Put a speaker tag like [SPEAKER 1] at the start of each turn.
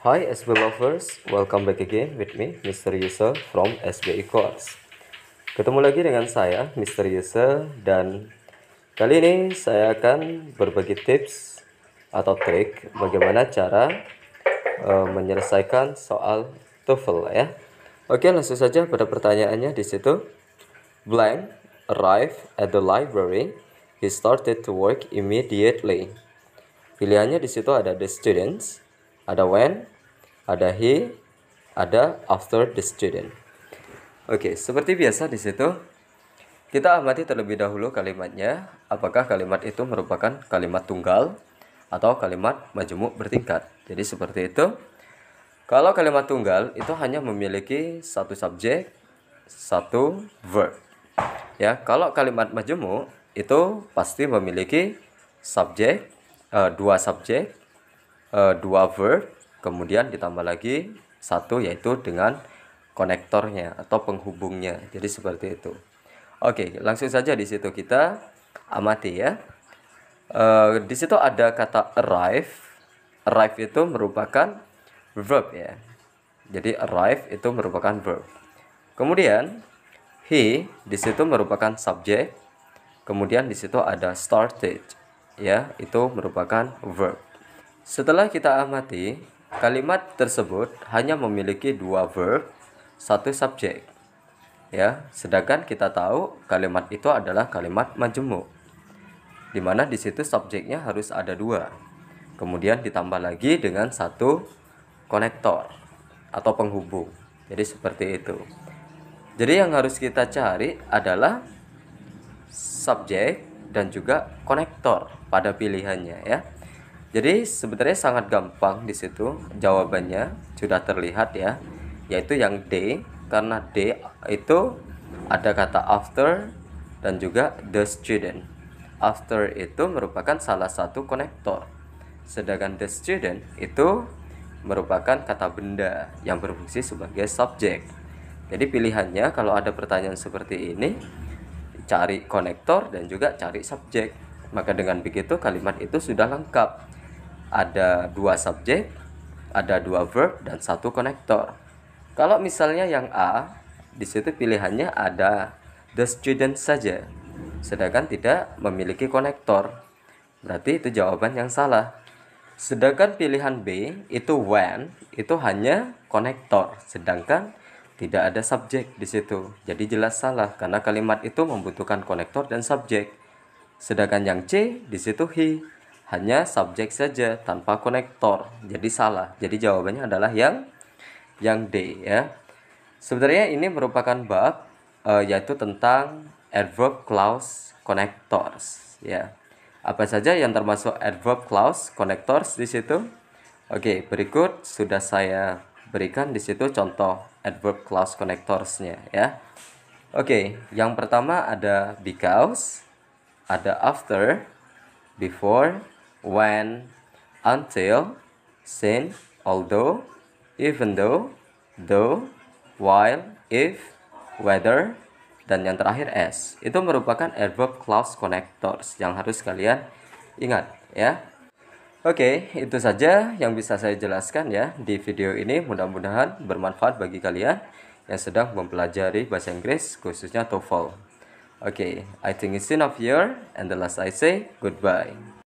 [SPEAKER 1] Hi SB lovers, welcome back again with me Mr. User from SB Course. Ketemu lagi dengan saya Mr. User dan kali ini saya akan berbagi tips atau trik bagaimana cara uh, menyelesaikan soal TOEFL ya. Oke, langsung saja pada pertanyaannya di situ. Blank arrived at the library. He started to work immediately. Pilihannya di situ ada the students ada when, ada he, ada after the student. Oke, okay, seperti biasa di situ kita amati terlebih dahulu kalimatnya, apakah kalimat itu merupakan kalimat tunggal atau kalimat majemuk bertingkat. Jadi seperti itu. Kalau kalimat tunggal itu hanya memiliki satu subjek, satu verb. Ya, kalau kalimat majemuk itu pasti memiliki subjek, uh, dua subjek, uh, dua verb kemudian ditambah lagi satu yaitu dengan konektornya atau penghubungnya jadi seperti itu oke langsung saja di situ kita amati ya uh, di situ ada kata arrive arrive itu merupakan verb ya jadi arrive itu merupakan verb kemudian he di situ merupakan subjek kemudian di situ ada started ya itu merupakan verb setelah kita amati, kalimat tersebut hanya memiliki dua verb, satu subjek. Ya, sedangkan kita tahu kalimat itu adalah kalimat majemuk. Di mana di situ subjeknya harus ada dua. Kemudian ditambah lagi dengan satu konektor atau penghubung. Jadi seperti itu. Jadi yang harus kita cari adalah subjek dan juga konektor pada pilihannya ya. Jadi sebenarnya sangat gampang di situ jawabannya sudah terlihat ya, yaitu yang D karena D itu ada kata after dan juga the student. After itu merupakan salah satu konektor. Sedangkan the student itu merupakan kata benda yang berfungsi sebagai subjek. Jadi pilihannya kalau ada pertanyaan seperti ini cari konektor dan juga cari subjek. Maka dengan begitu kalimat itu sudah lengkap ada dua subjek, ada dua verb dan satu konektor. Kalau misalnya yang A, di situ pilihannya ada the student saja, sedangkan tidak memiliki konektor. Berarti itu jawaban yang salah. Sedangkan pilihan B itu when itu hanya konektor, sedangkan tidak ada subjek di situ. Jadi jelas salah karena kalimat itu membutuhkan konektor dan subjek. Sedangkan yang C di situ he hanya subjek saja tanpa konektor. Jadi salah. Jadi jawabannya adalah yang yang D ya. Sebenarnya ini merupakan bab uh, yaitu tentang adverb clause connectors ya. Apa saja yang termasuk adverb clause connectors di situ? Oke, berikut sudah saya berikan di situ contoh adverb clause connectorsnya ya. Oke, yang pertama ada because, ada after, before, when, until, since, although, even though, though, while, if, whether, dan yang terakhir as. Itu merupakan adverb clause connectors yang harus kalian ingat ya. Oke, itu saja yang bisa saya jelaskan ya di video ini. Mudah-mudahan bermanfaat bagi kalian yang sedang mempelajari bahasa Inggris khususnya TOEFL. Oke, okay, I think it's enough here and the last I say goodbye.